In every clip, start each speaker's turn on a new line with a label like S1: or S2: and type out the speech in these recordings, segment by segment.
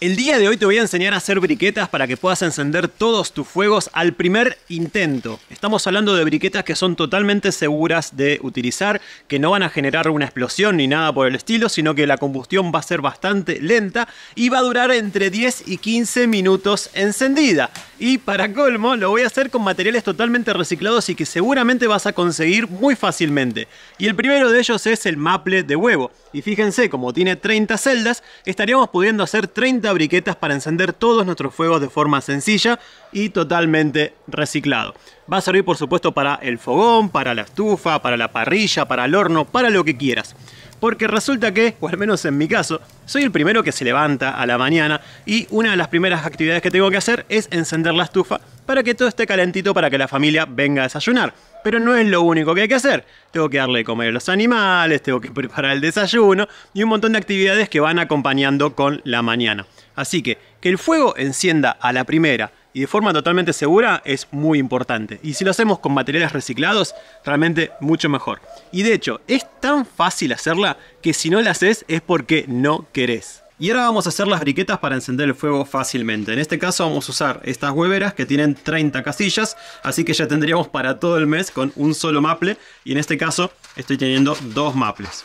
S1: El día de hoy te voy a enseñar a hacer briquetas para que puedas encender todos tus fuegos al primer intento. Estamos hablando de briquetas que son totalmente seguras de utilizar, que no van a generar una explosión ni nada por el estilo, sino que la combustión va a ser bastante lenta y va a durar entre 10 y 15 minutos encendida. Y para colmo, lo voy a hacer con materiales totalmente reciclados y que seguramente vas a conseguir muy fácilmente. Y el primero de ellos es el maple de huevo. Y fíjense, como tiene 30 celdas, estaríamos pudiendo hacer 30 briquetas para encender todos nuestros fuegos de forma sencilla y totalmente reciclado. Va a servir por supuesto para el fogón, para la estufa, para la parrilla, para el horno, para lo que quieras porque resulta que, o al menos en mi caso, soy el primero que se levanta a la mañana y una de las primeras actividades que tengo que hacer es encender la estufa para que todo esté calentito para que la familia venga a desayunar. Pero no es lo único que hay que hacer. Tengo que darle de comer a los animales, tengo que preparar el desayuno y un montón de actividades que van acompañando con la mañana. Así que que el fuego encienda a la primera y de forma totalmente segura es muy importante. Y si lo hacemos con materiales reciclados, realmente mucho mejor. Y de hecho, es tan fácil hacerla que si no la haces es porque no querés. Y ahora vamos a hacer las briquetas para encender el fuego fácilmente. En este caso vamos a usar estas hueveras que tienen 30 casillas, así que ya tendríamos para todo el mes con un solo maple. Y en este caso estoy teniendo dos maples.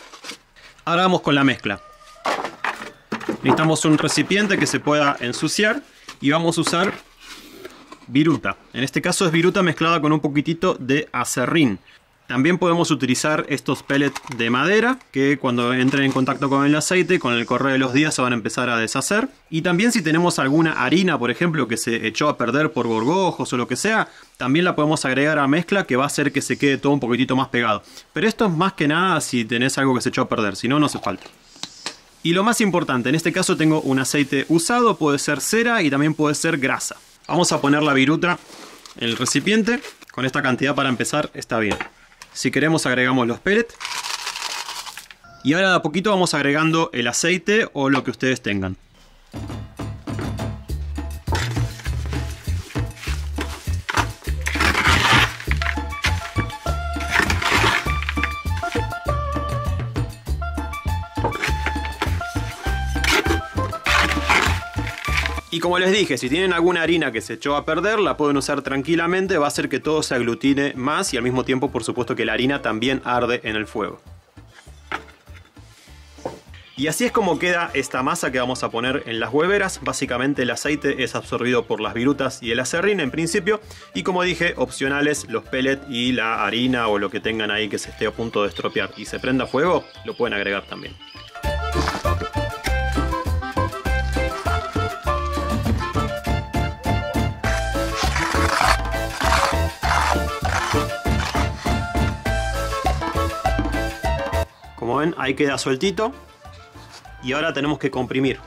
S1: Ahora vamos con la mezcla. Necesitamos un recipiente que se pueda ensuciar y vamos a usar viruta. En este caso es viruta mezclada con un poquitito de acerrín. También podemos utilizar estos pellets de madera que cuando entren en contacto con el aceite, con el correr de los días se van a empezar a deshacer. Y también si tenemos alguna harina, por ejemplo, que se echó a perder por gorgojos o lo que sea, también la podemos agregar a mezcla que va a hacer que se quede todo un poquitito más pegado. Pero esto es más que nada si tenés algo que se echó a perder, si no, no hace falta. Y lo más importante, en este caso tengo un aceite usado, puede ser cera y también puede ser grasa. Vamos a poner la viruta en el recipiente. Con esta cantidad para empezar está bien. Si queremos agregamos los pellets. Y ahora de a poquito vamos agregando el aceite o lo que ustedes tengan. Y como les dije, si tienen alguna harina que se echó a perder, la pueden usar tranquilamente, va a hacer que todo se aglutine más y al mismo tiempo, por supuesto, que la harina también arde en el fuego. Y así es como queda esta masa que vamos a poner en las hueveras. Básicamente el aceite es absorbido por las virutas y el acerrín en principio. Y como dije, opcionales los pellets y la harina o lo que tengan ahí que se esté a punto de estropear y se prenda fuego, lo pueden agregar también. ahí queda sueltito. Y ahora tenemos que comprimir.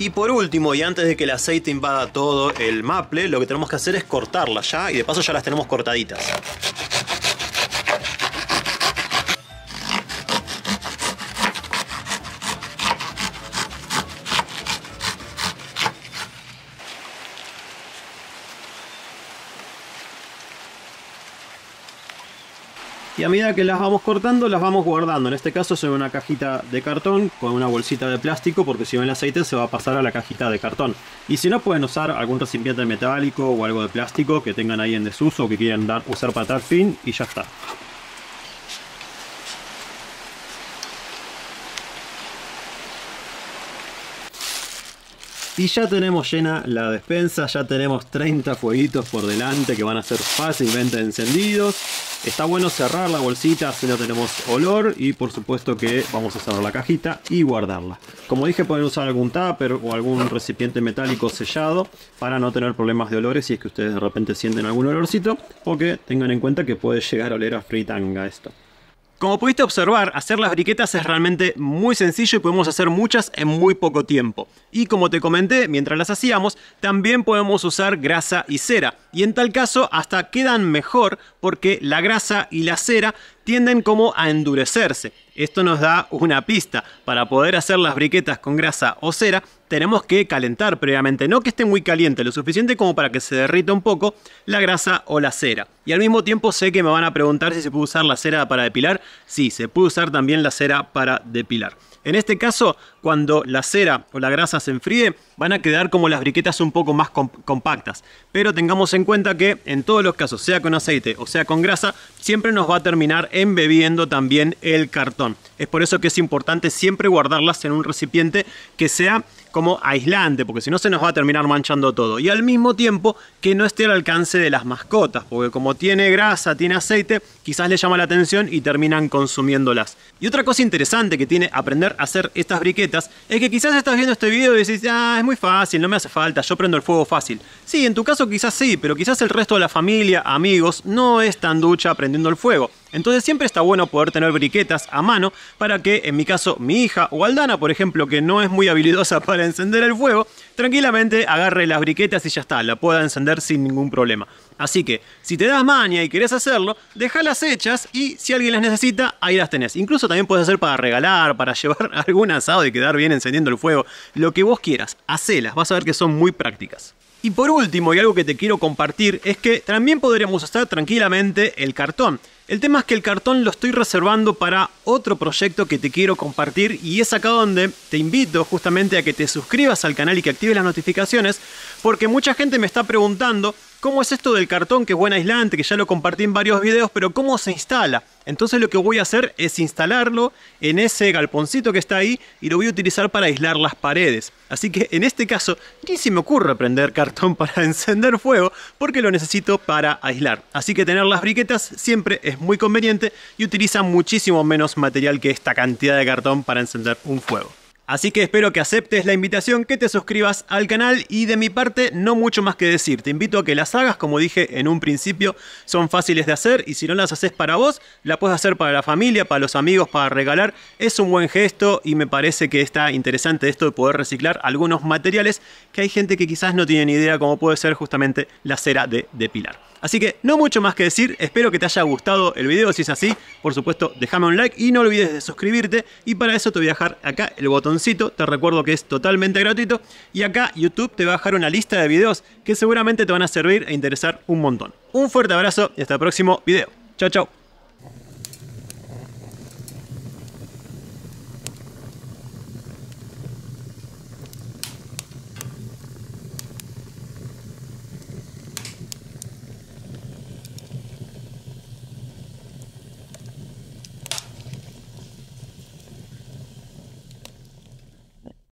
S1: Y por último, y antes de que el aceite invada todo el maple, lo que tenemos que hacer es cortarla ya, y de paso ya las tenemos cortaditas. y a medida que las vamos cortando las vamos guardando. En este caso sobre una cajita de cartón con una bolsita de plástico porque si ven el aceite se va a pasar a la cajita de cartón. Y si no pueden usar algún recipiente metálico o algo de plástico que tengan ahí en desuso o que quieran usar para tal fin y ya está. Y ya tenemos llena la despensa, ya tenemos 30 fueguitos por delante que van a ser fácilmente encendidos. Está bueno cerrar la bolsita, si no tenemos olor y por supuesto que vamos a cerrar la cajita y guardarla. Como dije pueden usar algún tupper o algún recipiente metálico sellado para no tener problemas de olores si es que ustedes de repente sienten algún olorcito o que tengan en cuenta que puede llegar a oler a fritanga esto. Como pudiste observar, hacer las briquetas es realmente muy sencillo y podemos hacer muchas en muy poco tiempo. Y como te comenté, mientras las hacíamos, también podemos usar grasa y cera. Y en tal caso, hasta quedan mejor porque la grasa y la cera tienden como a endurecerse. Esto nos da una pista. Para poder hacer las briquetas con grasa o cera, tenemos que calentar previamente, no que esté muy caliente, lo suficiente como para que se derrita un poco la grasa o la cera. Y al mismo tiempo sé que me van a preguntar si se puede usar la cera para depilar. Sí, se puede usar también la cera para depilar. En este caso, cuando la cera o la grasa se enfríe, van a quedar como las briquetas un poco más compactas. Pero tengamos en cuenta que en todos los casos, sea con aceite o sea con grasa, siempre nos va a terminar embebiendo también el cartón. Es por eso que es importante siempre guardarlas en un recipiente que sea como aislante, porque si no se nos va a terminar manchando todo. Y al mismo tiempo que no esté al alcance de las mascotas, porque como tiene grasa, tiene aceite, quizás le llama la atención y terminan consumiéndolas. Y otra cosa interesante que tiene aprender a hacer estas briquetas es que quizás estás viendo este video y decís, ah, es muy fácil, no me hace falta, yo prendo el fuego fácil. Sí, en tu caso quizás sí, pero quizás el resto de la familia, amigos, no es tan ducha prendiendo el fuego. Entonces siempre está bueno poder tener briquetas a mano para que, en mi caso, mi hija o Aldana, por ejemplo, que no es muy habilidosa para encender el fuego, tranquilamente agarre las briquetas y ya está, la pueda encender sin ningún problema. Así que, si te das maña y querés hacerlo, las hechas y si alguien las necesita, ahí las tenés. Incluso también puedes hacer para regalar, para llevar algún asado y quedar bien encendiendo el fuego. Lo que vos quieras, hacelas, vas a ver que son muy prácticas. Y por último, y algo que te quiero compartir, es que también podríamos hacer tranquilamente el cartón. El tema es que el cartón lo estoy reservando para otro proyecto que te quiero compartir y es acá donde te invito justamente a que te suscribas al canal y que actives las notificaciones porque mucha gente me está preguntando ¿Cómo es esto del cartón que es buen aislante, que ya lo compartí en varios videos, pero cómo se instala? Entonces lo que voy a hacer es instalarlo en ese galponcito que está ahí y lo voy a utilizar para aislar las paredes. Así que en este caso ni se me ocurre prender cartón para encender fuego porque lo necesito para aislar. Así que tener las briquetas siempre es muy conveniente y utiliza muchísimo menos material que esta cantidad de cartón para encender un fuego. Así que espero que aceptes la invitación, que te suscribas al canal y de mi parte no mucho más que decir. Te invito a que las hagas, como dije en un principio, son fáciles de hacer y si no las haces para vos, la puedes hacer para la familia, para los amigos, para regalar. Es un buen gesto y me parece que está interesante esto de poder reciclar algunos materiales que hay gente que quizás no tiene ni idea cómo puede ser justamente la cera de depilar. Así que no mucho más que decir, espero que te haya gustado el video, si es así, por supuesto déjame un like y no olvides de suscribirte y para eso te voy a dejar acá el botoncito, te recuerdo que es totalmente gratuito y acá YouTube te va a dejar una lista de videos que seguramente te van a servir e interesar un montón. Un fuerte abrazo y hasta el próximo video. Chao, chao.